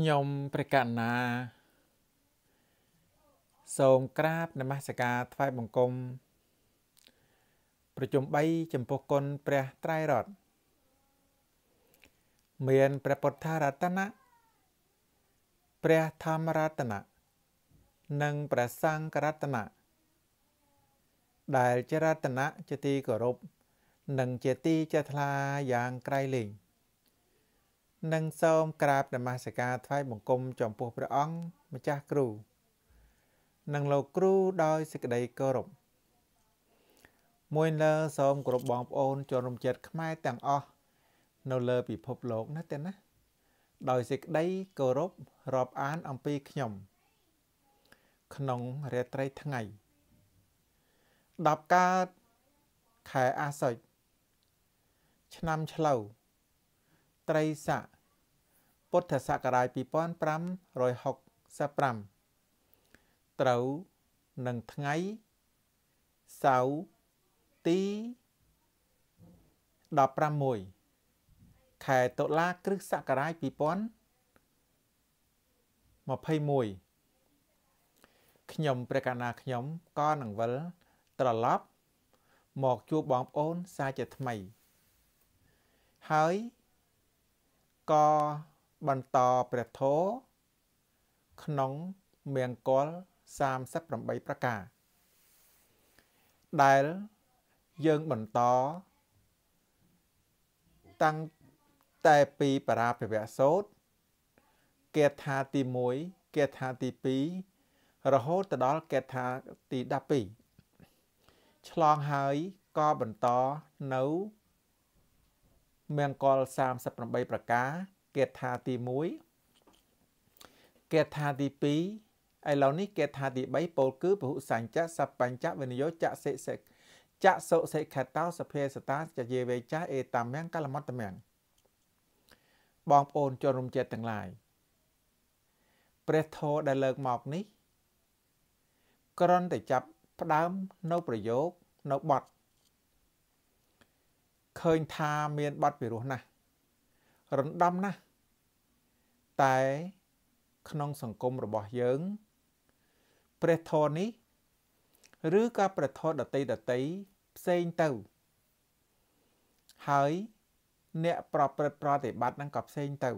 ខ្ញុំព្រះកណាសូមក្រាបនមស្ការថ្វាយបង្គំប្រជុំ3ចំពោះគុណព្រះត្រៃរតន៍មានព្រះពុទ្ធរតនៈព្រះធម្មរតនៈនិងព្រះសង្ឃរតនៈដែលជារតនៈជាទីគោរពនិងជាទីចេះថ្លាយ៉ាងក្រៃលែង។និងសូមក្រាបនមស្ការថ្វាយបង្គំចំពោះព្រះអង្គម្ចាស់គ្រូនិងលោកគ្រូដោយសេចក្តីគោរពមួយលើសូមគោរពបងប្អូនជនរំចិត្តខ្មែរទាំងអស់នៅលើពិភពលោកណាទេណាដោយសេចក្តីគោរពរាប់អានអំពីខ្ញុំ ក្នុងរាត្រីថ្ងៃ10កើតខែអាសត់ឆ្នាំឆ្លូវត្រីស័កពុទ្ធសករាជ2565ត្រូវនឹងថ្ងៃសៅរ៍ទី16ខែតុលាគ្រិស្តសករាជ2021ខ្ញុំព្រះកណាខ្ញុំក៏នឹងវិលត្រឡប់មកជួបបងប្អូនសាជាថ្មី ហើយក៏បន្តព្រះធម៌ក្នុងមង្គល38ប្រការដែលយើងបន្តតាំងតែពីបរាភវៈសោតគាថាទី1គាថាទី2រហូតទៅដល់គាថាទី12ឆ្លងហើយក៏បន្តនៅមង្គល38ប្រការគេថាទី1គេថាទី2ឥឡូវនេះគេថាទី3ពោលគឺពហុសញ្ចៈសបញ្ចៈវិនិយោចៈសិសិចៈសុសិខតោសភេសតាចយេវេចាអេតាមញ្ញកលមត្តមញ្ញបងប្អូនជនរំចិត្តទាំងឡាយព្រះធរដែលលើកមកនេះក្រន់តែចាប់ផ្ដើមនៅប្រយោគនៅបត់ឃើញថាមានបត់ពិរោះណាស់រំដំណាស់តែក្នុងសង្គមរបស់យើងព្រះធម៌នេះ ឬក៏ព្រះធម៌ដតីដតីផ្សេងទៅហើយអ្នកប្រព្រឹត្តប្រតិបត្តិនឹងក៏ផ្សេងទៅ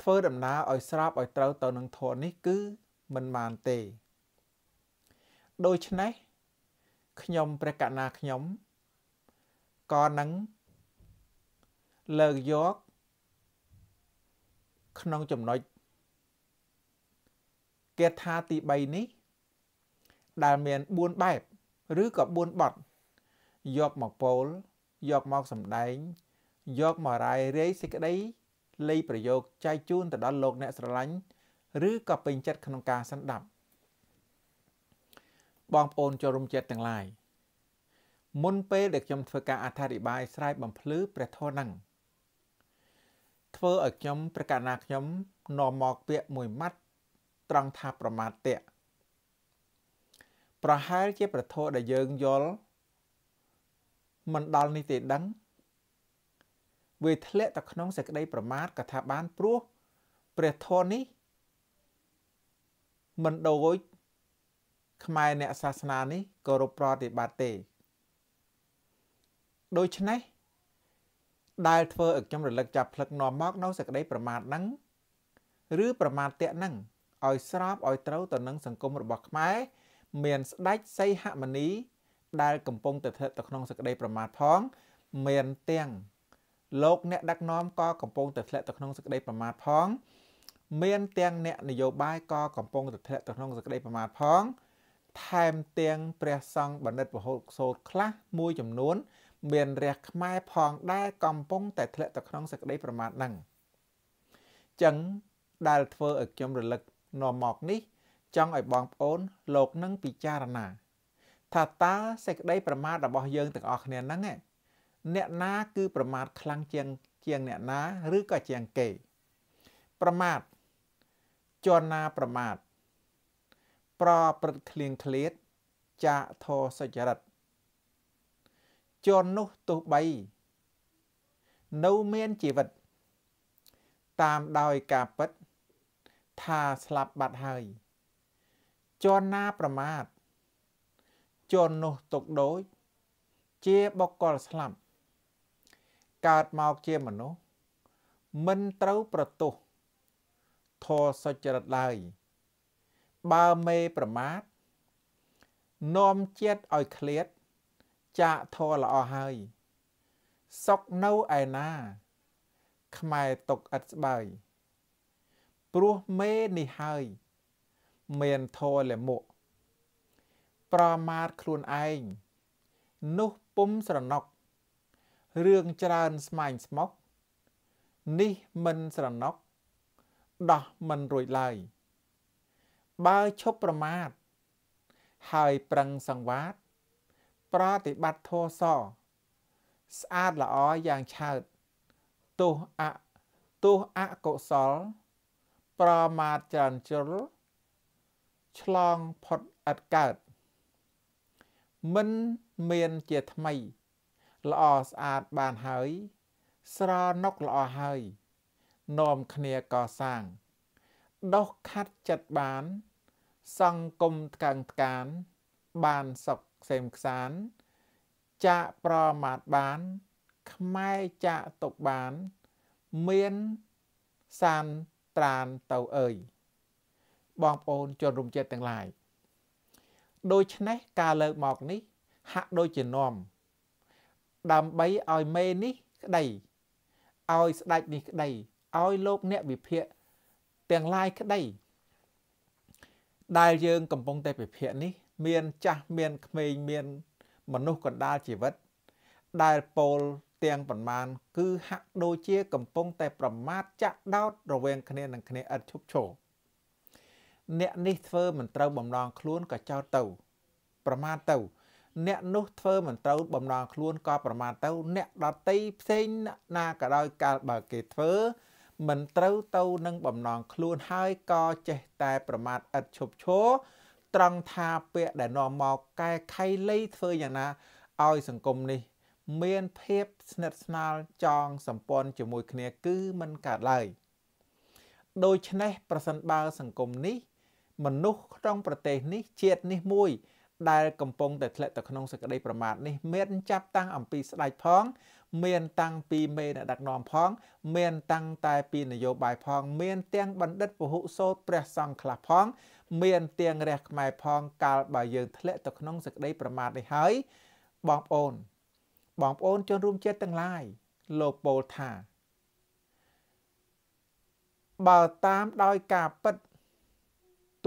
ធ្វើដំណើរឲ្យស្របឲ្យត្រូវទៅនឹងធម៌នេះគឺមិនបានទេដូច្នេះខ្ញុំព្រះកណាខ្ញុំក៏នឹងលើកយកក្នុងចំណុចគាថាទី3នេះ ដែលមាន4បែបឬក៏4បទយកមកពោលយកមកសម្ដែងយកមករាយរាយសេចក្តីលេខប្រយោគចែកជូនទៅដល់លោក អ្នកស្រឡាញ់ឬក៏ពេញចិត្តក្នុងការសន្តាប់ បងប្អូនចូលរួមចិត្តទាំងឡាយមុនពេលដែលខ្ញុំធ្វើការអធិប្បាយស្រាយបំភ្លឺព្រះធម៌នឹងធ្វើឲ្យខ្ញុំប្រកាសណាខ្ញុំ នាំមកពាក្យមួយម៉ាត់ត្រង់ថាប្រមាទៈប្រហែលជាប្រធោដែលយើងយល់មិនដល់នេះទេដឹងវាធ្លាក់ទៅក្នុងសេចក្តី ប្រមាទក៏ថាបានព្រោះព្រះធម៌នេះមិនដូចខ្មែរអ្នកសាសនានេះគោរពប្រតិបត្តិទេ ដូច្នេះដែលធ្វើឲ្យខ្ញុំរលឹកចាប់ផ្លឹកនាំមកនៅសក្តីប្រមាថហ្នឹងឬប្រមាថតៈហ្នឹងឲ្យស្របឲ្យត្រូវទៅនឹងសង្គមរបស់ខ្មែរមានស្ដេចសីហមុនី ដែល កំពុងទៅស្ថិតទៅក្នុងសក្តីប្រមាថផងមានទាំងលោកអ្នកដឹកនាំក៏កំពុងតែធ្លាក់ទៅក្នុងសក្តីប្រមាថផងមានទាំងអ្នកនយោបាយក៏កំពុងតែធ្លាក់ទៅក្នុងសក្តីប្រមាថផង ថែមទាំងព្រះសង្ឃបណ្ឌិតពហុសោតខ្លះមួយចំនួនមានរះខ្មែរផងដែរកំពុងតែធ្លាក់ទៅក្នុងសក្តីប្រមាថហ្នឹងចឹងដែលធ្វើឲ្យខ្ញុំរលឹកនាំមកនេះ ចង់ឲ្យបងប្អូន លោកនឹងពិចារណា ថាតើសេចក្តីប្រមាថរបស់យើងទាំងអស់គ្នាហ្នឹងអ្នកណាគឺប្រមាថខ្លាំងជាងជាងអ្នកណា ឬក៏ជាងគេ ប្រមាថជន់ណាប្រមាថប្រព្រឹត្តឃ្លៀងឃ្លាត ចាធោសុចរិតជននោះទោះបីនៅមានជីវិត តាមដោយការពិតថាស្លាប់បាត់ហើយជនណាប្រមាទជននោះຕົកដូច ជាបុគ្គលស្លាប់កើតមកជាមនុស្សមិនត្រូវប្រទោសធរសុចរិតឡើយបើមេប្រមាទនាំជាតិឲ្យឃ្លាតចាកធរល្អហើយសុកនៅឯណា ខ្មែរຕົកឥតស្បើយព្រោះមេនេះហើយ មានធរលមុខប្រមាថខ្លួនឯងនោះពុំស្រណុករឿងច្រើនស្មាញស្មុកនេះមិនស្រណុកដោះមិនរួចឡើយបើឈប់ប្រមាថហើយប្រឹងសង្វាតប្រតិបត្តិធម៌សស្អាតល្អយ៉ាងឆើតទោសអទោសអកុសល ប្រមាទចរញ្ជលឆ្លងផុតឥតកើតមិនមានជាថ្មីល្អស្អាតបានហើយ ស្រណុកល្អហើយនាំគ្នាកសាងដោះខាត់ចិត្តបាន សង្គមថ្កើងថ្កានបានសុខខ្សែមខ្សាន ចាក់ប្រមាថបាន ខ្មែរចាក់ទុកបាន មានសានត្រានទៅអើយបងប្អូនជនរួមជាតិទាំងឡាយដូច្នេះការលើកមកនេះហាក់ដូចជានំដើម្បីឲ្យមេនេះក្តីឲ្យស្ដេចនេះក្តីឲ្យលោកអ្នកវិភាកទាំងឡាយក្តី ដែលយើងកំពុងតែពិភាក្សានេះមានចាស់មានក្មេងមាន មនុស្សកណ្ដាលជីវិតដែលពោលទាំងប្រមាណគឺហាក់ដូចជាកំពុងតែប្រមាថចាក់ដោតរវាងគ្នានឹងគ្នាឥតឈប់ឈរអ្នកនេះធ្វើមិនត្រូវបំណងខ្លួនក៏ចោទទៅប្រមាថទៅអ្នកនោះធ្វើមិនត្រូវបំណងខ្លួនក៏ប្រមាថទៅអ្នកដតីផ្សេងណាក៏ដោយកាលបើគេធ្វើមិនត្រូវទៅនឹងបំណងខ្លួនហើយក៏ចេះតែប្រមាថឥតឈប់ឈរត្រង់ថាពាក្យដែលនាំមកកែខៃលៃធ្វើយ៉ាងណាឲ្យសង្គមនេះ មានភាពស្និទ្ធស្នាលចងសម្ព័ន្ធជាមួយគ្នាគឺមិនកើតឡើយដូច្នេះប្រសិនបើសង្គមនេះ មនុស្សក្នុង ប្រទេសនេះជាតិនេះមួយ ដែលកំពុងតែធ្លាក់ទៅក្នុងសក្តីប្រមាថនេះមានចាប់តាំងអំពីស្ដេចផង មានតាំងពីមេអ្នកដឹកនាំផងមានតាំងតែពី នយោបាយផងមានទាំងបណ្ឌិត ពហុសោតព្រះសង្ឃខ្លះផងមានទៀងរះខ្មែរផងកាលបើយើងធ្លាក់ទៅក្នុងសេចក្តីប្រមាទនេះហើយបងប្អូន បងប្អូនជនរួមជាតិទាំងឡាយលោកពោលថា បើតាមដោយការពិត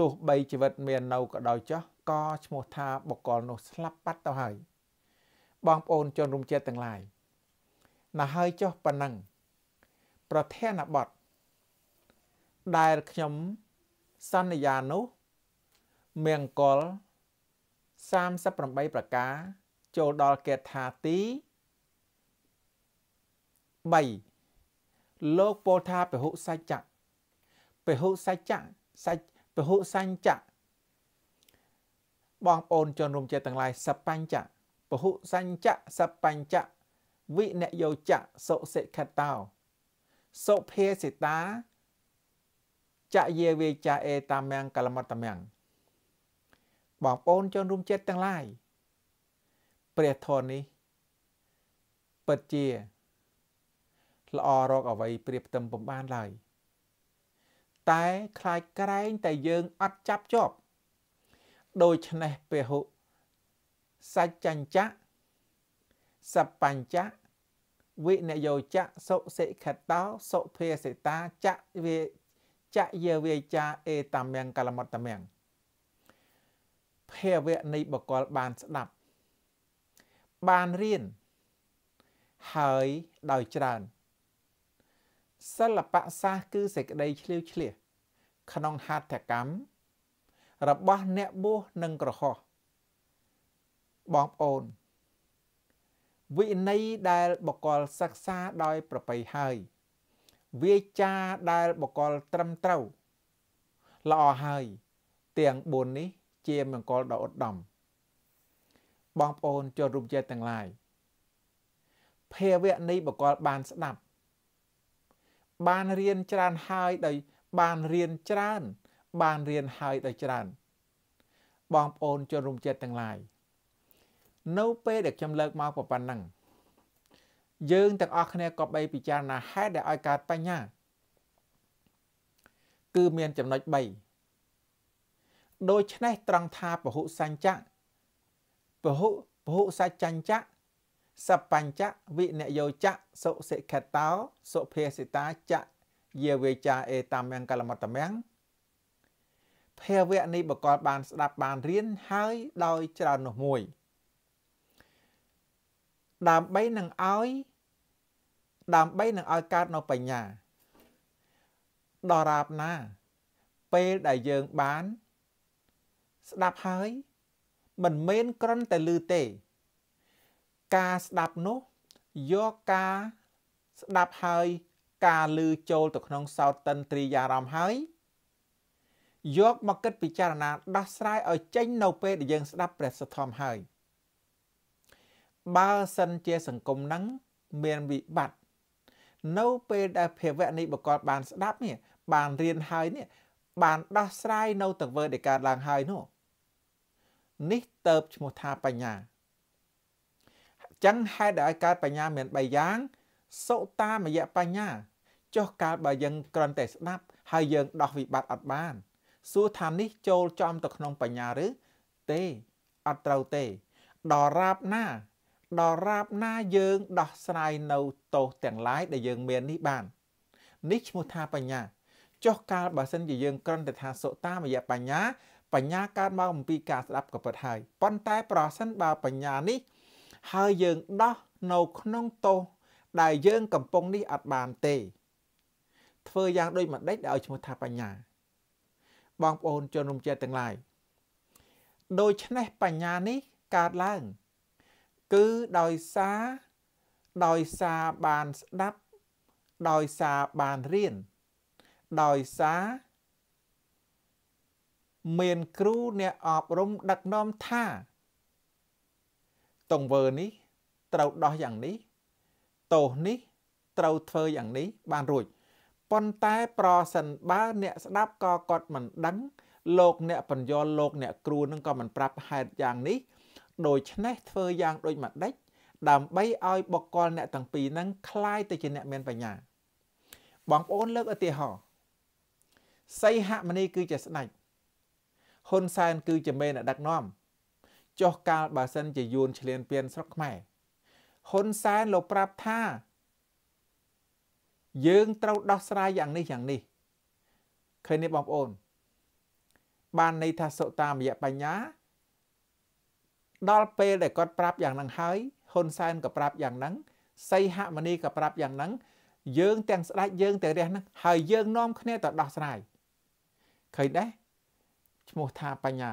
ទោះបីជីវិតមាននៅក៏ដោយចោះក៏ឈ្មោះថាបុគ្គលនោះស្លាប់បាត់ទៅហើយ បងប្អូនជនរួមជាតិទាំងឡាយណាហើយចោះប៉ុណ្ណឹងប្រធានបទដែលខ្ញុំសន្យានោះមង្គល38ប្រការ ចូលដល់កេថាទី3លោកពោលថាពហុសច្ចៈពហុសច្ចៈសច្ចពហុសញ្ចៈបងប្អូនជនរួមជាតិទាំងឡាយសបញ្ចៈពហុសញ្ចៈសបញ្ចៈវិនយោចៈសុសិខតោសុភាសិតាចយាវេចាអេតាមាំងកលមត្តមាំងបងប្អូនជនរួមជាតិទាំងឡាយព្រះធម៌នេះពិតជាល្អរកអ្វីប្រៀបផ្ទឹមពំបានឡើយតែខ្លាចក្រែងតែយើងអត់ចាប់ជាប់ដូច្នេះពហុសច្ចញ្ចៈសបញ្ចៈវិនយោចៈសុសិខតោសុភាសិតាចៈវេចយវេចាអេតមៀងកលមតមៀងភាវៈនៃបកលបានស្ដាប់ បានរៀនហើយដោយច្រើនសិល្បៈសាស្ត្រគឺសេចក្តីឆ្លៀវឆ្លៀសក្នុងហត្ថកម្មរបស់អ្នកបួសនិងក្រហោះបងប្អូន វិន័យដែលបកលសិក្សាដោយប្របីហើយវាចាដែលបកលត្រឹមត្រូវល្អហើយ ទាំង4នេះ ជាមង្គលដ៏ឧត្តមបងប្អូនចូលរូបជាទាំងឡាយភាវៈនៃបកលបានស្ដាប់ បានរៀនច្រើនហើយដោយបានរៀនច្រើន បានរៀនហើយដោយច្រើន បងប្អូនជនរួមជាតិទាំងឡាយនៅពេលដែលខ្ញុំលើកមកប៉ុណ្ណឹងយើងទាំងអស់គ្នាក៏បីពិចារណាហេតុដែលឲ្យកើតបញ្ញាគឺមានចំណុច3ដូច្នេះត្រង់ថាពហុសញ្ចៈពហុពហុសច្ចញ្ចៈសបញ្ចៈវិនយោចៈសុសិខតោសុភាសិតាចៈយាវេចាអេតាមង្កលមតមង្ភាវៈនេះបកលបានស្ដាប់បានរៀនហើយដោយច្រើននោះមួយ។ដើម្បីនឹងឲ្យ ដើម្បីនឹងឲ្យកើតនៅបញ្ញាដរាបណា ពេលដែលយើងបានស្ដាប់ហើយមិនមែនគ្រាន់តែឮទេ ការស្ដាប់នោះយកការស្ដាប់ហើយ ការឮចូលទៅក្នុងសោតិនត្រីយារមហើយយកមកគិតពិចារណាដោះស្រាយឲ្យចេញនៅពេលដែលយើងស្ដាប់ព្រះសទ្ធំហើយ។បើសិនជាសង្គមនឹងមានវិបត្តិនៅពេលដែលភាវៈនៃបកលបានស្ដាប់នេះបានរៀនហើយនេះបានដោះស្រាយនៅទង្វើដែលកើតឡើងហើយនោះនេះតើបឈ្មោះថាបញ្ញាចឹងហេតុដែលឲ្យកើតបញ្ញាមាន3យ៉ាងសុតាមយៈបញ្ញាចុះកាលបើយើងគ្រាន់តែស្ដាប់ហើយយើងដោះវិបត្តិអត់បានសួរថានេះចូលចំទៅក្នុងបញ្ញាឬទេអត់ត្រូវទេដរាបណាដល់រាបណាយើងដោះស្រាយនៅទោសទាំងឡាយដែលយើងមាននេះបាន នេះឈ្មោះថាបញ្ញាចុះកាលបើសិនជាយើងគ្រាន់តែថាសុតាមយៈបញ្ញាបញ្ញាកើតមកអំពីការស្ដាប់ក៏ពិតហើយប៉ុន្តែប្រសិនបើបញ្ញានេះហើយយើងដោះនៅក្នុងទោសដែលយើងកំពុងនេះអត់បានទេ ធ្វើយ៉ាងដូចម្ដេចដែលឲ្យឈ្មោះថាបញ្ញា បងប្អូនជនរំជាទាំងឡាយដូច្នេះបញ្ញានេះកើតឡើងគឺដោយសារដោយសារបានស្ដាប់ដោយសារបានរៀនដោយសារមានគ្រូអ្នកអប់រំដឹកនាំថាតង្វើនេះត្រូវដោះយ៉ាងនេះទោសនេះ ត្រូវធ្វើយ៉ាងនេះ បានរួចប៉ុន្តែ ប្រសិនបើអ្នកស្ដាប់ក៏គាត់មិនដឹង លោក អ្នកបញ្យលលោកអ្នកគ្រូនឹងក៏មិនប្រាប់ហេតុយ៉ាងនេះដូច្នេះធ្វើយ៉ាងដូចម្ដេចដើម្បីឲ្យបុគ្គលអ្នកទាំងពីរហ្នឹងคล้ายទៅជាអ្នកមានបញ្ញា បងប្អូនលើកឧទាហរណ៍សីហមុនីគឺជាស្ដេចហ៊ុនសែនគឺជាមេអ្នកដឹកនាំចុះកាលបើសិនជាយួនឆ្លៀនពៀនស្រុកខ្មែរហ៊ុនសែនលោកប្រាប់ថា យើងត្រូវដោះស្រាយយ៉ាងនេះយ៉ាងនេះឃើញទេបងប្អូន បានន័យថាសុតាមយៈបញ្ញាដល់ពេលដែលគាត់ប្រាប់យ៉ាងហ្នឹងហើយហ៊ុនសែនក៏ប្រាប់យ៉ាងហ្នឹងសីហមុនីក៏ប្រាប់យ៉ាងហ្នឹងយើងទាំងស្ដេចយើងទាំងរះហ្នឹងហើយយើងនាំគ្នាទៅដោះស្រាយឃើញដែរឈ្មោះថាបញ្ញា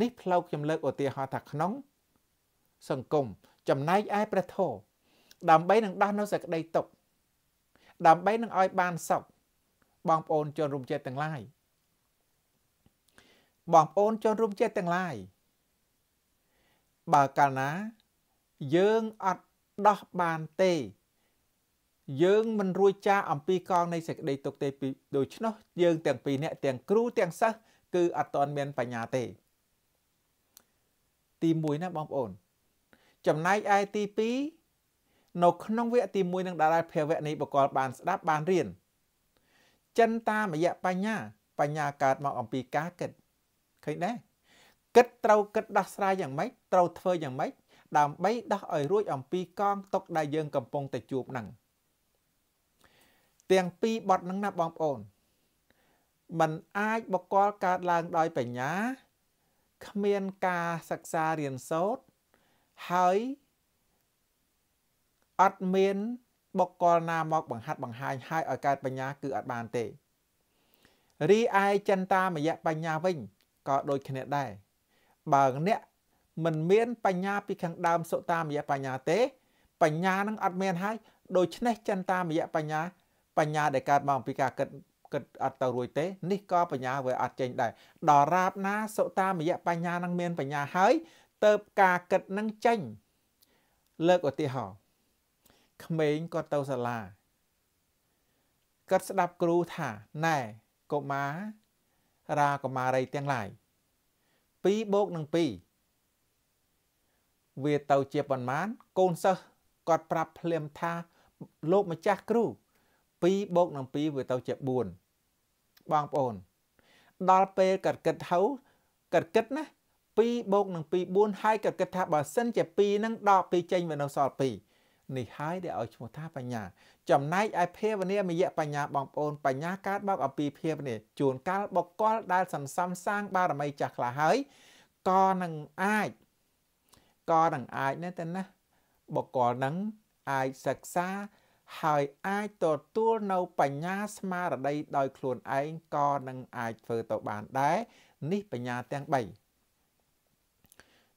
នេះផ្លូវខ្ញុំលើកឧទាហរណ៍ថាក្នុង សង្គមចំណែកឯព្រះធម៌ដើម្បីនឹងដោះនៅសក្តីទុកដើម្បីនឹងឲ្យបានសុខបងប្អូនជនរួមជាតិទាំងឡាយ បងប្អូនជនរួមជាតិទាំងឡាយបើកាលណាយើងអត់ដោះបានទេ យើងមិនរួចចាអំពីកងនៃសេចក្តីទុកទេពីដូច្នោះយើងទាំងពីរអ្នក ទាំងគ្រូទាំងសិស្សគឺអត់តន់មានបញ្ញាទេទី1ណាបងប្អូន ចំណែកឯទី2នៅក្នុងវគ្គទី1នឹងដារាភវៈនៃបកលបានស្ដាប់បានរៀនចិនតាមរយៈបញ្ញា បញ្ញាកើតមកអំពីការគិតឃើញដែរគិតត្រូវគិតដោះស្រាយយ៉ាងម៉េចត្រូវធ្វើយ៉ាងម៉េចដើម្បីដោះឲ្យរួចអំពីកងទុកដែលយើងកំពុងតែជួបនឹងទាំងពីរបត់នឹងណាបងប្អូនมันអាចបកលកើតឡើងដោយបញ្ញាគ្មានការសិក្សារៀនសូត្រហើយអត់មានបកលណាមកបង្ហាត់បង្ហាញឲ្យឲ្យកើតបញ្ញាគឺអត់បានទេរីឯចិន្តាមយៈបញ្ញាវិញក៏ដូចគ្នាដែរបើអ្នកមិនមានបញ្ញា ពីខាងដើមសុតាមយៈបញ្ញាទេ បញ្ញានឹងអត់មានហើយដូច្នេះចិនតាមយៈបញ្ញាបញ្ញាដែលកើតមកពីការគិតគិតអត់ទៅរួចទេ នេះក៏បញ្ញាវាអត់ចេញដែរដល់រាបណាសុតាមយៈបញ្ញានឹងមានបញ្ញាហើយទៅការគិតនឹងចេញ លើកឧទាហរណ៍ក្មេងគាត់ទៅសាលាគាត់ស្ដាប់គ្រូថាណែកុមារាកុមារីទាំងឡាយ2បូកនឹង2វាទៅជាប៉ុន្មាន កូនសិស្សគាត់ប្រាប់ភ្លាមថាលោកម្ចាស់គ្រូ2បូកនឹង2វាទៅជា4បងប្អូន ដល់ពេលគាត់គិតហៅគាត់គិតណា2បូកនឹង2 4ហើយគាត់គិតថាបើសិនជា2នឹង10 2ចេញវានៅសល់2នេះហើយដែលឲ្យឈ្មោះថាបញ្ញាចំណែកឯភាវនាមយៈបញ្ញាបងប្អូនបញ្ញាកើតមកអំពីភាវនាជួនកាលបុគ្គលដែលសន្សំសាងបារមីចាស់ខ្លះហើយក៏នឹងអាចក៏នឹងអាចណាទៅណាបុគ្គលនឹងអាចសិក្សាហើយអាចទទួលនៅបញ្ញាស្មារតីដោយខ្លួនឯងក៏នឹងអាចធ្វើទៅបានដែរនេះបញ្ញាទាំង3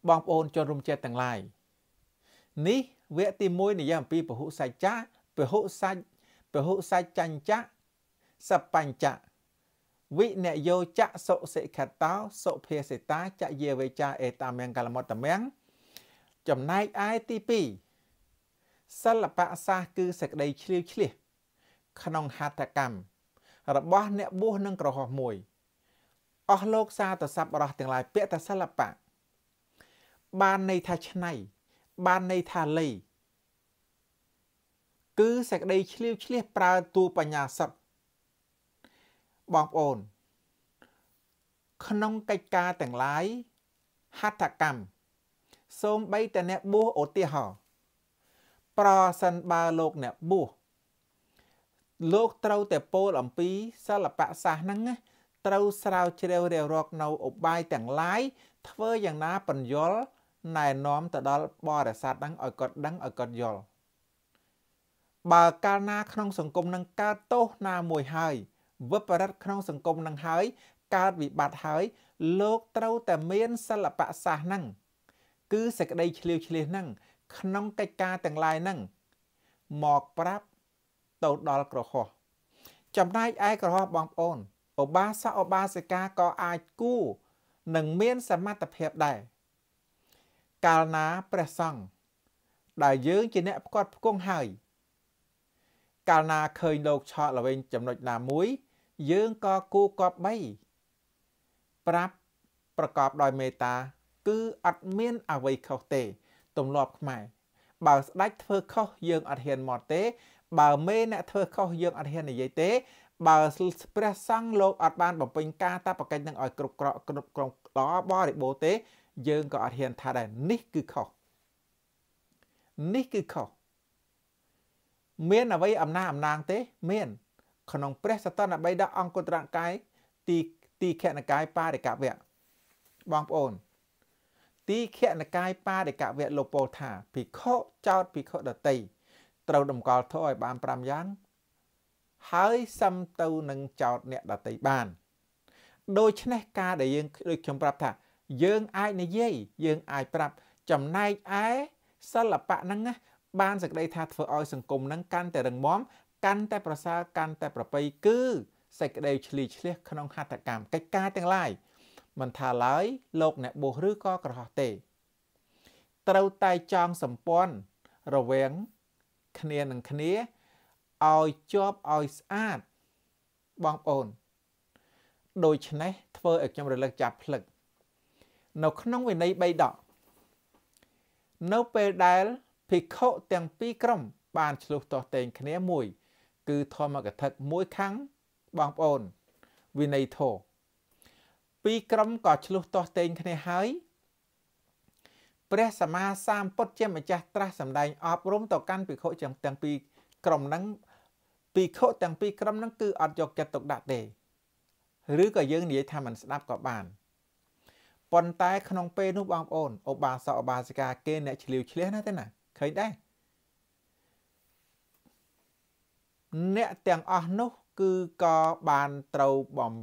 បងប្អូនជនរួមចិត្តទាំងឡាយនេះវគ្គទី1និយាយអំពីពហុសច្ចៈពហុសច្ចពហុសច្ចញ្ចៈសបញ្ចៈវិនយោចៈសុសិខតោសុភាសិតាចយវេចាអេតាមង្គលមតមង្គចំណែកឯទី2សិល្បៈសាស្ត្រគឺសេចក្តីឆ្លៀវឆ្លៀសក្នុងហត្ថកម្មរបស់អ្នកបួសនិងក្រហមមួយអស់លោកសាទសັບរស់ទាំងឡាយពាក្យថាសិល្បៈបានន័យថាឆ្នៃបានន័យថាលៃគឺសេចក្តីឆ្លៀវឆ្លៀសប្រើតួបញ្ញាសិទ្ធបងប្អូន ក្នុងកិច្ចការទាំងឡាយហត្ថកម្មសូមបីតអ្នកបួសឧទាហរណ៍ប្រសិនបើលោកអ្នកបួសលោកត្រូវតែពោលអំពីសិល្បៈសាស្ត្រហ្នឹងណាត្រូវស្រាវជ្រាវរាវរកនៅឧបាយទាំងឡាយធ្វើយ៉ាងណាបញ្យលណែនាំទៅដល់បរិស័ទហ្នឹងឲ្យគាត់ដឹងឲ្យគាត់យល់បើកាលណាក្នុងសង្គមនឹងកើតទោសណាមួយហើយវិបរិតក្នុង សង្គមនឹងហើយកើតវិបត្តិហើយ លោកត្រូវតែមានសិល្បៈសាស្ត្រហ្នឹងគឺសេចក្តីឆ្លៀវឆ្លៀសហ្នឹងក្នុងកិច្ចការទាំងឡាយហ្នឹងមកប្រាប់ទៅដល់ក្រហោះចំណែកឯក្រហោះបងប្អូនឧបាសកឧបាសិកាក៏អាចគូនឹងមានសមត្ថភាពដែរកាលណាព្រះសង្ឃដែលយើងជាអ្នកផ្គត់ផ្គង់ហើយកាលណាឃើញលោកឆោតល្វែងចំណុចណាមួយ យើងក៏គូគប់បីប្រាប់ប្រកបដោយមេត្តាគឺអត់មានអ្វីខុសទេទម្លាប់ខ្មែរបើស្ដេចធ្វើខុសយើងអត់ហ៊ានមកទេ បើមេអ្នកធ្វើខុសយើងអត់ហ៊ាននិយាយទេ បើព្រះសង្ឃលោកអត់បានបំពេញការតបកិច្ចនឹងឲ្យគ្រប់ក្រគ្រប់ក្រល្អបរិបូរទេយើងក៏អត់ហ៊ានថាដែរនេះគឺខុសនេះគឺខុសមានអ្វីអំណាចអំណាងទេ មានក្នុងព្រះសតនបៃដអង្គុត្រកាយទីទីខណកាយបារិកវៈបងប្អូន ទីខណកាយបារិកវៈលោកពោលថាភិក្ខុចោតភិក្ខុដតីត្រូវតម្កល់ធោឲ្យបាន5យ៉ាងហើយសឹមទៅនឹងចោតអ្នកដតីបាន ដូច្នេះការដែលយើងដូចខ្ញុំប្រាប់ថាយើងអាចនិយាយយើង អាចប្រាប់ចំណែកឯសិល្បៈហ្នឹងណាបានសេចក្តីថាធ្វើឲ្យសង្គមហ្នឹងកាន់តែរឹងមាំកាន់តែប្រសើរកាន់តែប្រពៃគឺសេចក្តីឆ្លីឆ្លៀសក្នុងហត្ថកម្មកិច្ចការទាំងឡាយមិនថាឡើយ លោកអ្នកបុសឬក៏ក្រហោះទេត្រូវតែចងសម្ព័ន្ធរវាងគ្នានឹងគ្នាឲ្យជាប់ឲ្យស្អាតបងប្អូន ដូច្នេះធ្វើឲ្យខ្ញុំរលឹកចាប់ផ្លឹកនៅក្នុងវិន័យ3ដកនៅពេលដែលភិក្ខុទាំងពីរក្រុម បានឆ្លុះទាស់ទែងគ្នាមួយគឺ ធម្មកថាមួយខាងបងប្អូនវិន័យធោពីរក្រុមក៏ឆ្លុះទាស់ទែងគ្នាហើយព្រះសម្មាសម្ពុទ្ធជាម្ចាស់ត្រាស់សម្ដែងអប់រំទៅកាន់ភិក្ខុទាំងពីរក្រុមហ្នឹងភិក្ខុទាំងពីរក្រុមហ្នឹងគឺអត់យកចិត្តទុកដាក់ទេឬក៏យើងនិយាយថាមិនស្ដាប់ក៏បាន។ប៉ុន្តែក្នុងពេលនោះបងប្អូនឧបាសកឧបាសិកាគេអ្នកឆ្លៀវឆ្លៀសណាទេណាឃើញដែរអ្នកទាំងអស់នោះគឺក៏បានត្រូវបំ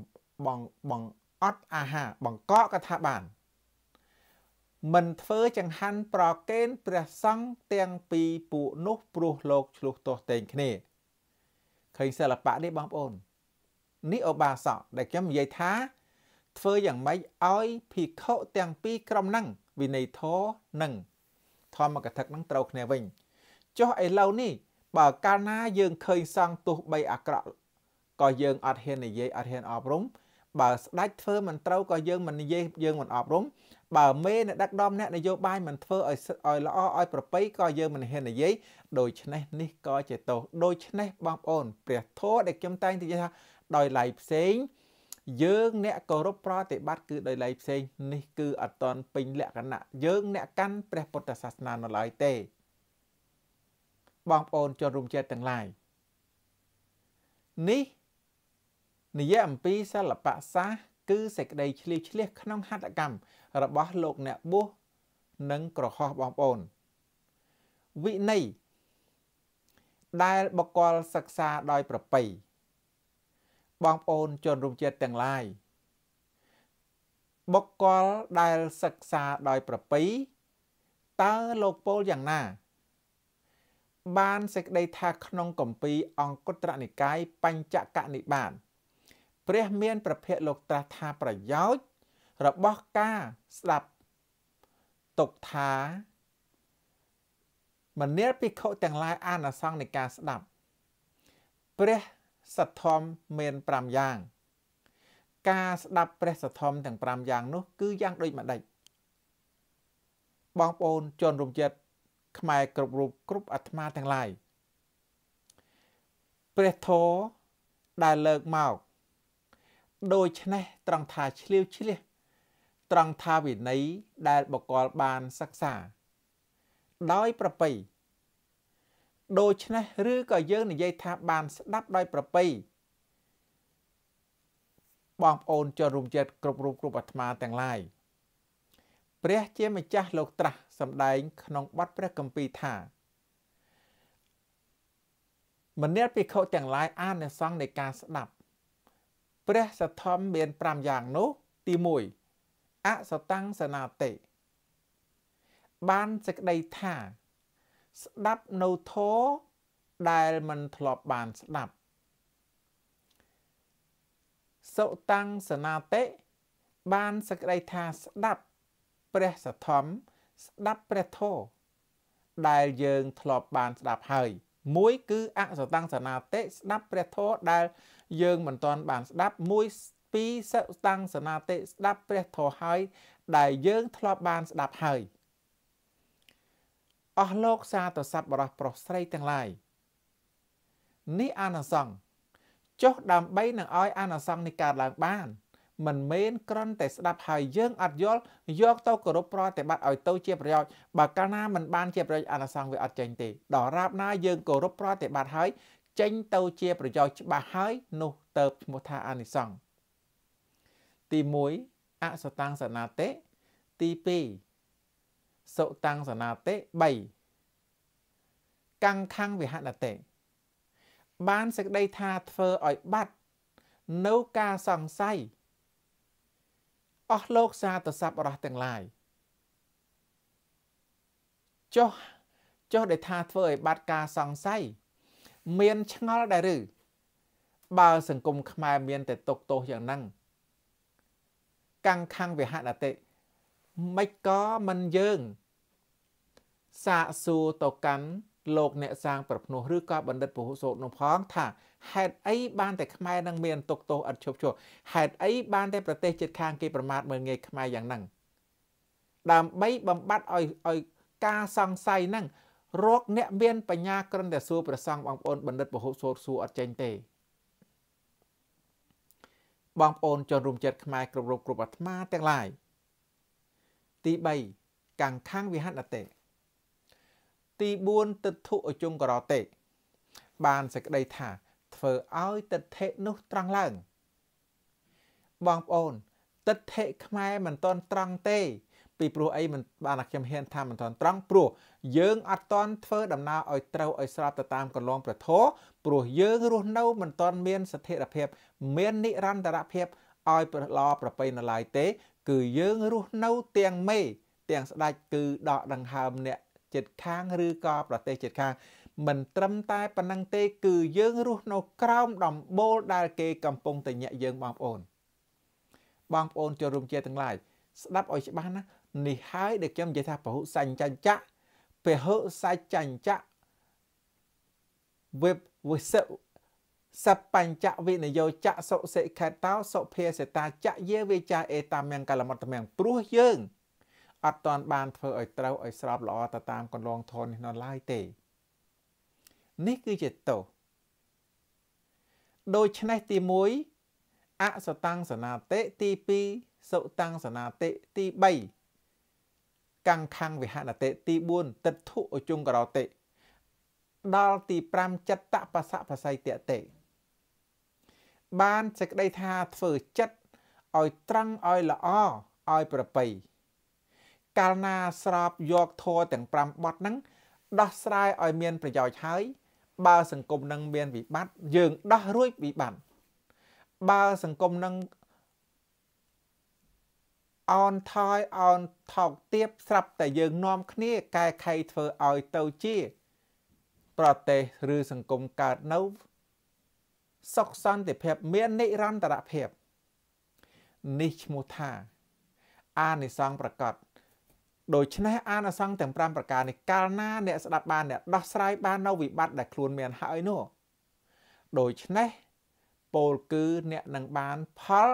បងបងអត់អាហារបង្កកកថាបានមិនធ្វើចង្ហាន់ប្រកេនព្រះសង្ឃទាំងពីរពួកនោះព្រោះលោកឆ្លោះទាស់តែងគ្នាឃើញសិល្បៈនេះបងប្អូននេះឧបាសកដែលខ្ញុំនិយាយថាធ្វើយ៉ាងម៉េចឲ្យភិក្ខុទាំងពីរក្រុមហ្នឹងវិន័យធរនិង ធម្មកថានឹងត្រូវគ្នាវិញចុះឥឡូវនេះ បើកាលណាយើងឃើញសង្ឃទោះបីអាក្រក់ក៏យើងអត់ហ៊ាននិយាយអត់ហ៊ានអប់រំបើស្ដេចធ្វើមិនត្រូវក៏យើងមិននិយាយយើងមិនអប់រំបើមេអ្នកដឹកនាំអ្នក នយោបាយមិនធ្វើឲ្យឲ្យល្អឲ្យប្រពៃក៏យើងមិនហ៊ាននិយាយដូច្នេះនេះក៏ជាទោសដូច្នេះបងប្អូនព្រះធម៌ដែលខ្ញុំតែងតែនិយាយថា ដោយឡៃផ្សេងយើងអ្នកគោរពប្រតិបត្តិគឺដោយឡែកផ្សេងនេះគឺអត់តន់ពេញលក្ខណៈយើងអ្នកកាន់ព្រះពុទ្ធសាសនានៅឡើយទេ បងប្អូនជនរួមជាតិទាំងឡាយនេះនិយាយអំពីសិល្បៈសាស្ត្រគឺសេចក្តីឆ្លៀសឆ្លៀសក្នុងហត្ថកម្មរបស់លោកអ្នកបួសនិងក្រហោះបងប្អូន វិន័យដែលបកលសិក្សាដោយប្រប្រៃបងប្អូនជនរួមជាតិទាំងឡាយបុគ្គលដែលសិក្សាដោយប្រពីតើលោកពលយ៉ាងណា បានសេចក្តីថាក្នុងកម្ពីអង្គុត្រនិកាយបញ្ចកនិបាតព្រះមាន ប្រភពលោកត្រាស់ថាប្រយោជន៍របស់ការស្ដាប់ទុកថាមនាលភិក្ខុទាំងឡាយអានអសង្ឃនៃការស្ដាប់ព្រះសទ្ធធម្មមាន5យ៉ាង ការស្ដាប់ព្រះសទ្ធធម្មទាំង5យ៉ាងនោះ គឺយ៉ាងដូចម្ដេចបងប្អូនជនរួមចិត្តខ្មែរគ្រប់រូបគ្រប់អាត្មាទាំងឡាយព្រះធរដែលលើកមកដូច្នេះត្រង់ថាឆ្លៀវឆ្លៀសត្រង់ថាវិន័យដែលបកលបានសិក្សា ដោយប្រប្រៃដូច្នេះឬក៏យើងនិយាយថាបានស្ដាប់ដោយប្រប្រៃបងប្អូនចូលរួមចិត្តគ្រប់រូបគ្រប់អាត្មាទាំងឡាយព្រះជាម្ចាស់លោកត្រាស់សម្ដែង ក្នុងបទព្រះគម្ពីរថាមនៈភិក្ខុទាំងឡាយអានិសង្ឃនៃការស្ដាប់ ព្រះសទ្ធំមាន5យ៉ាងនោះទី1អសតាំងសនាតិបានសេចក្តីថាស្ដាប់នៅធរដែលមិនធ្លាប់បានស្ដាប់សុតាំងសណាតិបានសក្តិថាស្ដាប់ព្រះសធម្មស្ដាប់ព្រះធម៌ដែលយើង ធ្លាប់បាន ស្ដាប់ហើយ មួយគឺអសតាំងសណាតិស្ដាប់ព្រះធម៌ដែលយើងមិនទាន់បានស្ដាប់មួយពីរសតាំងសណាតិស្ដាប់ព្រះធម៌ហើយ ដែលយើង ធ្លាប់បានស្ដាប់ហើយអស់លោកសាទៅសัตว์បរោះប្រុសស្រីទាំងឡាយនេះអានសង្ឃចុះដើម្បីនឹងឲ្យអានសង្ឃនេះកើតឡើងបាន មិនមែនគ្រាន់តែស្ដាប់ហើយយើងអត់យល់យកទៅគោរពប្រតិបត្តិឲ្យទៅជាប្រយោជន៍បើកាលណាមិនបានជាប្រយោជន៍អានសង្ឃវាអត់ចេញទេដល់រាបណាយើងគោរពប្រតិបត្តិហើយ ចេញទៅជាប្រយោជន៍ច្បាស់ហើយនោះទៅឈ្មោះថាអានិសង្ឃទី1អសតាំងសណាតិទី2សុតាំងសណាតេ3កੰខាំងវិហនតេបានសេចក្តីថាធ្វើឲ្យបាត់នៅការសង្ស័យអស់លោកសាទស័ព្ទរស់ទាំងឡាយចុះចុះដែលថាធ្វើឲ្យបាត់ការសង្ស័យមានឆ្ងល់ដែរឬ បើសង្គមខ្មែរមានតែຕົកទោសយ៉ាងហ្នឹងកាំងខាំងវិហនតិមិនក៏មិនយើងសាកសួរទៅកាន់លោកអ្នកសាង ប្រភ្នោះឬក៏បណ្ឌិតពហុសូត្រនោះផងថាហេតុអីបានតែខ្មែរនឹងមានទុកទោសឥតឈប់ឈរហេតុអីបានតែប្រទេសជិតខាងគេប្រមាថមើលងាយខ្មែរយ៉ាងហ្នឹងដើម្បីបំបត្តិឲ្យឲ្យការសង្ស័យហ្នឹងរកអ្នកមានបញ្ញាគ្រាន់តែសួរប្រសង់បងប្អូនបណ្ឌិតពហុសូត្រសួរអត់ចេញទេបងប្អូនជនរួមចិត្តខ្មែរគ្រប់រូបគ្រប់អាត្មាទាំងឡាយទី3កង្ខាំងវិហនតេទី4ទិដ្ឋុអជុងករតេបានសេចក្តីថា ធ្វើឲ្យទិដ្ឋិនោះត្រង់ឡើង បងប្អូនទិដ្ឋិខ្មែរមិនតន់ត្រង់ទេ ពីព្រោះអីមិនបានតែខ្ញុំហ៊ានថាមិនតន់ត្រង់ព្រោះយើងអត់តន់ធ្វើដំណើរឲ្យត្រូវឲ្យស្របទៅតាមកន្លង ប្រធោព្រោះយើងរស់នៅមិនតន់មានស្ថិរភាពមាននិរន្តរភាពឲ្យប្រឡប្រប្រៃនៅឡើយទេគឺយើងរស់នៅទាំងមេទាំងស្ដាច់គឺដកដង្ហើមអ្នកចិត្តខាងឬក៏ប្រទេសចិត្តខាងមិនត្រឹមតែប៉ុណ្ណឹងទេ គឺយើងរស់នៅក្រោមដំបូលដែល គេកំពុងតែញាក់យើងបងប្អូនបងប្អូនចូលរួមជាទាំងឡាយស្ដាប់ឲ្យច្បាស់ណានេះហើយដែលខ្ញុំនិយាយថាពហុសញ្ញចៈពហុសញ្ញចៈ web web សបញ្ចវិនិយោចៈសុសិខេតោសុភាសេតាចៈយេវិចាអេតាមៀងកលមត្តមៀងព្រោះយើងអត់តាន់បានធ្វើឲ្យត្រូវឲ្យស្របល្អទៅតាមកន្លងធននេះនៅឡើយទេនេះគឺជាតោដូច្នេះទី1អសតាំងសណាតិទី2សុតាំងសណាតិទី3កੰខាំងវិហនតិទី4តិទ្ធុអជុងករតិដល់ទី5ចិត្តបសៈបស័យតេតិបានសេចក្តីថាធ្វើចិត្តឲ្យត្រង់ឲ្យល្អឲ្យប្រពៃកាលណាស្របយកធម៌ទាំង5បទហ្នឹងដោះស្រាយឲ្យមាន ប្រយោជន៍ហើយបើ សង្គមនឹងមានវិបត្តិយើង ដោះរួចវិបត្តិបើសង្គមនឹងអនថយអនថោកទៀបស្រាប់តែយើងនាំគ្នាកែខៃធ្វើឲ្យទៅជា ប្រទេសឬសង្គមកើតនៅសុខសន្តិភាពមាននិរន្តរភាពនេះឈ្មោះថា អានិសង្សប្រកបដូច្នេះអានិសង្សទាំង5ប្រការនេះកាលណាអ្នកស្ដាប់បានអ្នកដោះស្រាយបាននៅវិបត្តិដែលខ្លួនមានហើយនោះដូច្នេះពោលគឺអ្នកនឹងបានផល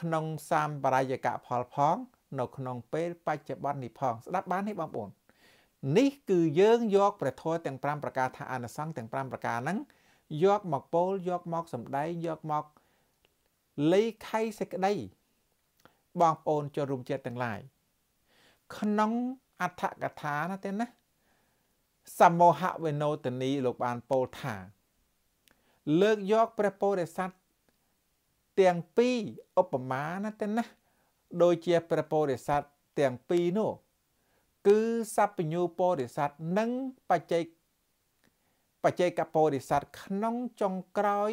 ក្នុងសម្បរយកៈផលផង នៅក្នុងពេល បច្ចុប្បន្ននេះផង ស្ដាប់បាននេះបងប្អូននេះគឺយើងយកព្រះធម៌ទាំង5ប្រការថាអានិសង្សទាំង5ប្រការហ្នឹងយកមកពោលយកមកសំដែងយកមកលីខៃសេចក្តី បងប្អូនចូលរួមចិត្តទាំងឡាយក្នុងអដ្ឋកថាណាទេណាសម្មោហវេណោទនីលោកបានពោលថា លើកយកព្រះពោធិសត្វទាំងពីរឧបមាណាទេណាដូចជាព្រះពោធិសត្វទាំងពីរនោះគឺសัพពញូពោធិសត្វនិងបច្ចេកបច្ចេកបរិស័ទក្នុងចុងក្រោយ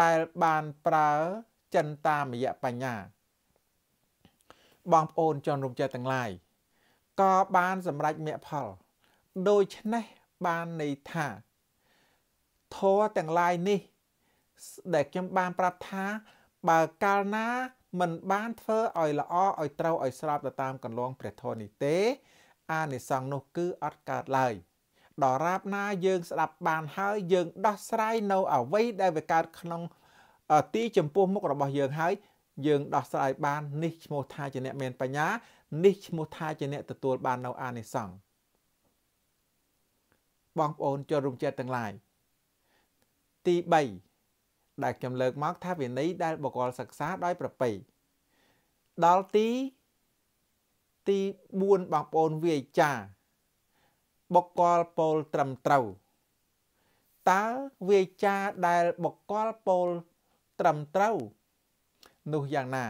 ដែលបានប្រើចិនតាមរយៈបញ្ញា បងប្អូនជនរួមចិត្តទាំងឡាយក៏បានសម្រេចមគ្គផល ដូច្នេះបានន័យថាធម៌ទាំងឡាយនេះដែលខ្ញុំបានប្រាប់ថាបើកាលណាមិនបានធ្វើឲ្យល្អឲ្យត្រូវឲ្យស្របទៅតាមកន្លងព្រះធម៌នេះទេ អានិសង្ឃនោះគឺអត់កើតឡើយ។ដរាបណាយើងស្ដាប់បានហើយយើងដោះស្រាយនៅ អ្វីដែលវាកើតក្នុង ទី ចំពោះមុខរបស់យើងហើយយើងដោះស្រាយបាននេះឈ្មោះថាជាអ្នក មានបញ្ញានេះឈ្មោះថាជាអ្នកទទួលបាននៅអានិសង្ឃបងប្អូនចូលរួមចិត្តទាំងឡាយទី3ដែលខ្ញុំលើកមកថាវិន័យដែល បកលសិក្សាដោយប្រពៃដល់ទីទី4បងប្អូនវាចាបុគ្គលពោលត្រឹមត្រូវតើវាចាដែលបុគ្គលពោលត្រឹមត្រូវ នោះយ៉ាងណា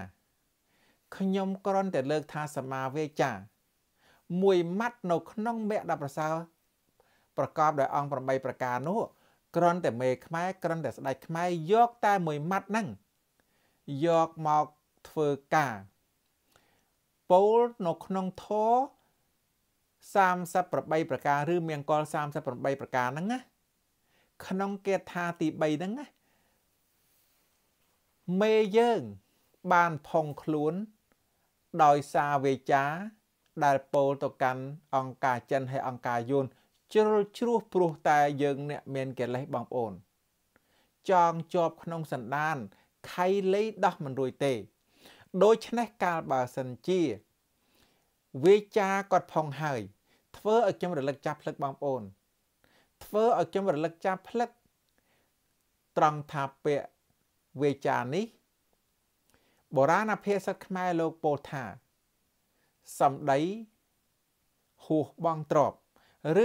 ខ្ញុំគ្រាន់តែលើកថាសមាវេចាមួយម៉ាត់នៅក្នុងមគ្គ10ប្រសើរប្រកបដោយអង្គ8ប្រការនោះគ្រាន់តែមេខ្មែរគ្រាន់តែស្ដេចខ្មែរយកតែមួយម៉ាត់ហ្នឹងយកមកធ្វើការពោលនៅក្នុងធរ38ប្រការឬមង្គល38ប្រការហ្នឹងណាក្នុងគាថាទី3ហ្នឹងណាមេយើងបានផុងខ្លួន ដោយសារវេចា ដែលពោលទៅកាន់អង្គការចិនហើយអង្គការយួនជ្រុលជ្រោះព្រោះតែយើងអ្នកមានកិលេសបងប្អូនចងជាប់ក្នុងសន្តានខៃលេដោះមិនរួចទេ ដូច្នេះកាលបើសិនជាវាចាគាត់ផងហើយ ធ្វើឲ្យខ្ញុំរលឹកចាប់ផ្លឹកបងប្អូន ធ្វើឲ្យខ្ញុំរលឹកចាប់ផ្លឹកត្រង់ថាពៈវាចានេះបុរាណភាសាខ្មែរលោកពោលថាសំដីហួសបងទ្រប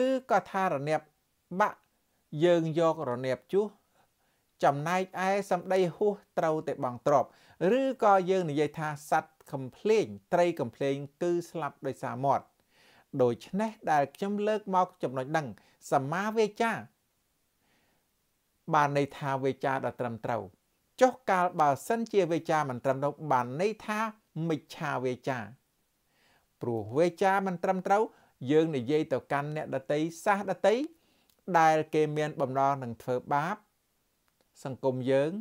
ឬក៏ថារនាបបាក់យើងយករនាបជួសចំណែកឯសំដីហួសត្រូវតែបងទ្រប ឬក៏យើងនិយាយថាសัตว์ complaint ត្រី complaint គឺស្លាប់ដោយសារមាត់ដូច្នេះដែលខ្ញុំលើកមកចំណុចហ្នឹងសមាវេចា បានន័យថាវេចាដ៏ត្រឹមត្រូវចុះកាលបើសិនជាវេចាមិនត្រឹមត្រូវបានន័យថាមិច្ឆាវេចា ព្រោះវេចាមិនត្រឹមត្រូវ យើងនិយាយទៅកាន់អ្នកដតីសាសដតីដែលគេមានបំណងនឹងធ្វើបាបសង្គមយើង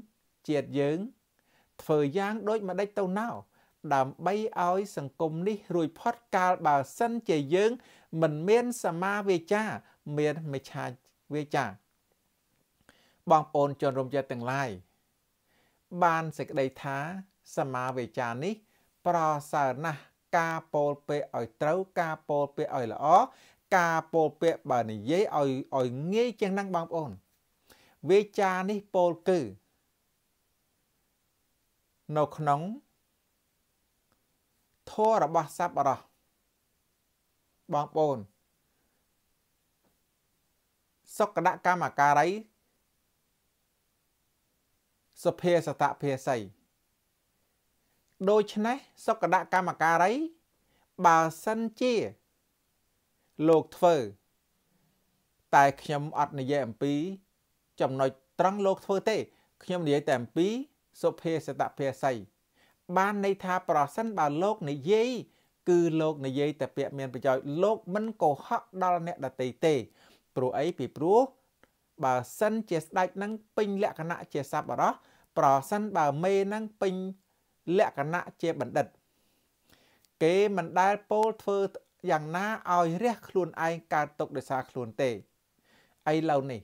ជាតិយើង ធ្វើយ៉ាងដូចម្ដេចទៅណោដើម្បីឲ្យសង្គមនេះរួចផុតកាលបើសិនជាយើង មិនមានសមាវាចាមានមិច្ឆាវាចា បងប្អូនជនរំចិត្តទាំងឡាយ បានសេចក្តីថាសមាវាចានេះ ប្រសើរណាស់ការពោលពាក្យឲ្យត្រូវ ការពោលពាក្យឲ្យល្អ ការពោលពាក្យបើនិយាយឲ្យឲ្យងាយជាងហ្នឹងបងប្អូនវាចានេះពោលគឺនៅក្នុងធម៌របស់សัพท์បរោះបងប្អូនសុក្តកម្មអាការីសភាសតភាសីដូច្នេះសុក្តកម្មអាការីបើសិនជាលោកធ្វើ តែខ្ញុំអត់និយាយអំពី ចំណុចត្រង់លោកធ្វើទេ ខ្ញុំនិយាយ តែអំពី សុភាសតភាសីបានន័យថាប្រសិនបើលោកនិយាយគឺលោកនិយាយតែពាក្យមានប្រយោជន៍លោកមិនកុហកដល់អ្នកដតីទេព្រោះអីពីព្រោះបើសិនជាស្ដេចនឹងពេញលក្ខណៈជាសប្បុរសប្រសិនបើមេនឹងពេញលក្ខណៈជាបណ្ឌិត គេមិនដែលពោលធ្វើយ៉ាងណាឲ្យរះខ្លួនឯងកើតទុកដោយសារខ្លួនទេឥឡូវនេះ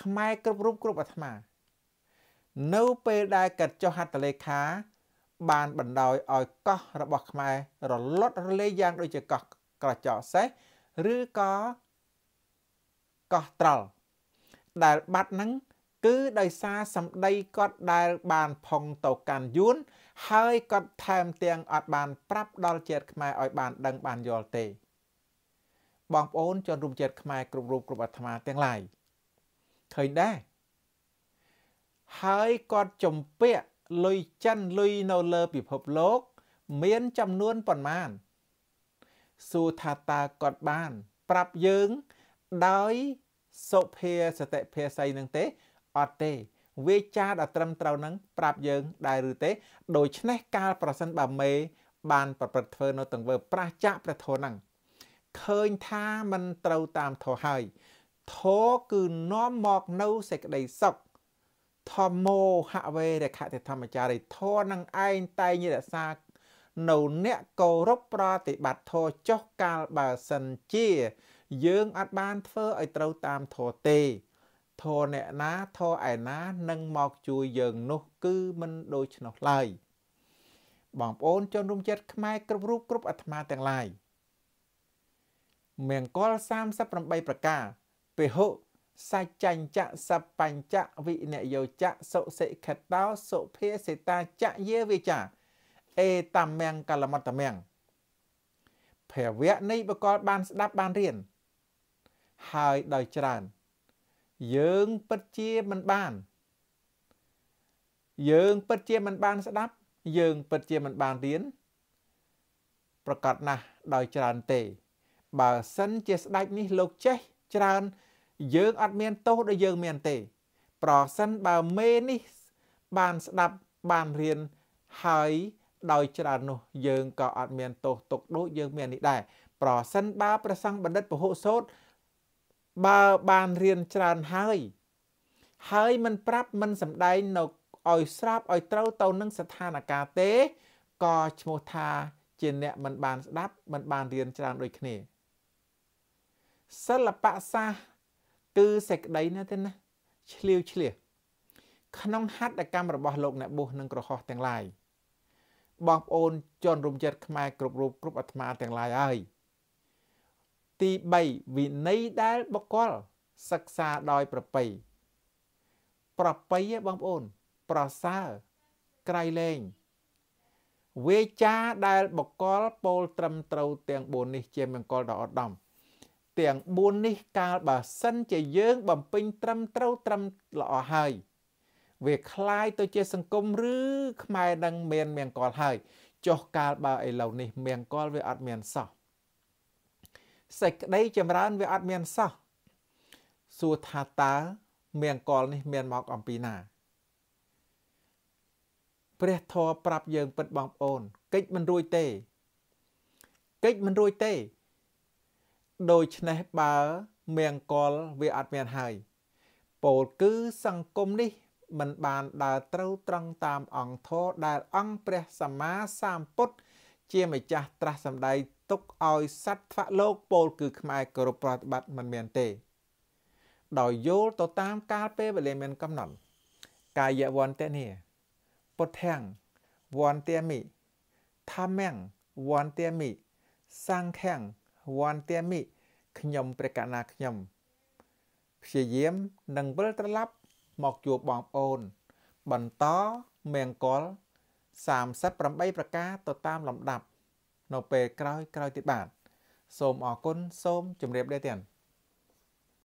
ខ្មែរគ្រប់រូបគ្រប់អាត្មា នៅពេលដែលកាត់ចុះហត្ថលេខាបានបណ្ដោយឲ្យកោះរបស់ខ្មែររលត់រលាយយ៉ាងដូចជាកោះក្រចកសេះឬក៏កោះត្រល់ដែលបាត់ហ្នឹង គឺដោយសារសម្ដីគាត់ដែលបានផុងទៅកាន់យួនហើយគាត់ថែមទាំងអត់បានប្រាប់ដល់ជាតិខ្មែរឲ្យ បាន ដឹងបានយល់ទេ បងប្អូនជនរួមជាតិខ្មែរគ្រប់រូបគ្រប់អាត្មាទាំងឡាយឃើញដែរហើយគាត់ជំពាក់លុយចិនលុយនៅលើពិភពលោក មានចំនួនប៉ុន្មានសួរថាតើគាត់បាន ប្រាប់យើងដោយសុភាសតិភាសីនឹងទេអត់ទេ វាចាដល់ត្រឹមត្រូវនឹងប្រាប់យើងដែរឬទេ ដូច្នេះកាលប្រសិនបើមេ បាន ប្រព្រឹត្តធ្វើនៅទាំងវើ ប្រះចាក់ព្រះធម៌នឹងឃើញថាมันត្រូវតាមធម៌ហើយធម៌គឺនាំមកនៅសេចក្តីសុខធម្មោហវេរខតិធម្មចារីធរនឹងឯងតែងរក្សានៅអ្នកគោរពប្រតិបត្តិធរចុះកាលបើសិនជា យើងអត់បានធ្វើឲ្យត្រូវតាមធរទេធរអ្នកណាធរឯណានឹងមកជួយយើងនោះគឺមិនដូច្នោះឡើយបងប្អូនជនរួមជាតិខ្មែរគ្រប់រូបគ្រប់អាត្មាទាំងឡាយមង្គល38ប្រការពហុសច្ចញ្ចៈសបញ្ចៈវិនយោចៈសុសិខតោសុភាសេតាចៈយេវិចាអេតមង្កលមតមង្ព្រះវៈនៃបកលបានស្ដាប់បានរៀនហើយដោយច្រើន យើងពិតជាមិនបាន យើង ពិតជាមិនបានស្ដាប់ យើង ពិតជាមិនបានរៀន ប្រកាសណាស់ដោយច្រើនទេ បើសិនជាស្ដេចនេះលោកចេះច្រើនយើងអត់មានទោសដូចយើងមានទេ ប្រសិនបើមេនេះបានស្ដាប់បានរៀនហើយដោយច្រើននោះយើងក៏អត់មានទោសទុកដូចយើងមាននេះដែរប្រសិនបើប្រសង់បណ្ឌិតពហុសោតបើបានរៀនច្រើនហើយ ហើយមិនប្រាប់មិនសំដែងនៅឲ្យស្រាប់ឲ្យត្រូវទៅនឹងស្ថានភាពទេក៏ឈ្មោះថាជាអ្នកមិនបានស្ដាប់មិនបានរៀនច្រើនដូចគ្នាសិល្បៈសាស្ត្រគឺសេចក្តីណាទេណាឆ្លៀវឆ្លៀសក្នុងហត្ថកម្មរបស់លោកអ្នកបុស្សនិងក្រហោះទាំងឡាយបងប្អូនជនរំចិត្តខ្មែរគ្រប់រូបគ្រប់អាត្មាទាំងឡាយហើយ ទី3វិន័យដែលបកលសិក្សាដោយប្រប្រៃប្រប្រៃឯបងប្អូនប្រសើរក្រៃលែងវេចាដែលបកលពោលត្រឹមត្រូវទាំង4នេះ ជាមង្គលដ៏ឧត្តមទាំង4នេះកាលបើសិន ជាយើងបំពេញត្រឹមត្រូវត្រឹមល្អហើយ វាคล้ายទៅជា សង្គមឬខ្មែរនឹងមានមៀងកលហើយ ចុះកាលបើឥឡូវនេះមៀងកលវាអត់មានសោះសេចក្តីចម្រើនវាអត់មានសោះសួរថាតើមៀងកលនេះ មានមកអំពីណាព្រះធម៌ប្រាប់យើងពិតបងប្អូនកិច្ចមិនរួចទេកិច្ចមិនរួចទេដូច្នេះបើមៀងកលវាអត់មានហើយពោលគឺសង្គមនេះមិនបានដើរត្រូវត្រង់តាមអង្គធរដែលអង្គព្រះសម្មាសម្ពុទ្ធជាម្ចាស់ត្រាស់សម្ដែងទុកឲ្យសត្វថ្វាក់លោកពោលគឺខ្មែរគោរពប្រតិបត្តិមិនមានទេដោយយល់ទៅតាមកាលពេលវេលាមានកំណត់កាយវន្តនេពុទ្ធាំងវន្តមិធម្មំវន្តមិសង្ឃំវ័នទាមិខ្ញុំព្រះកណាខ្ញុំព្យាយាមនឹងវិលត្រឡប់មកជួបបងប្អូន បន្តមង្គល38ប្រការទៅតាមលំដាប់នៅពេលក្រោយក្រោយទៀតបាទសូមអរគុណសូមជម្រាបលាទាំង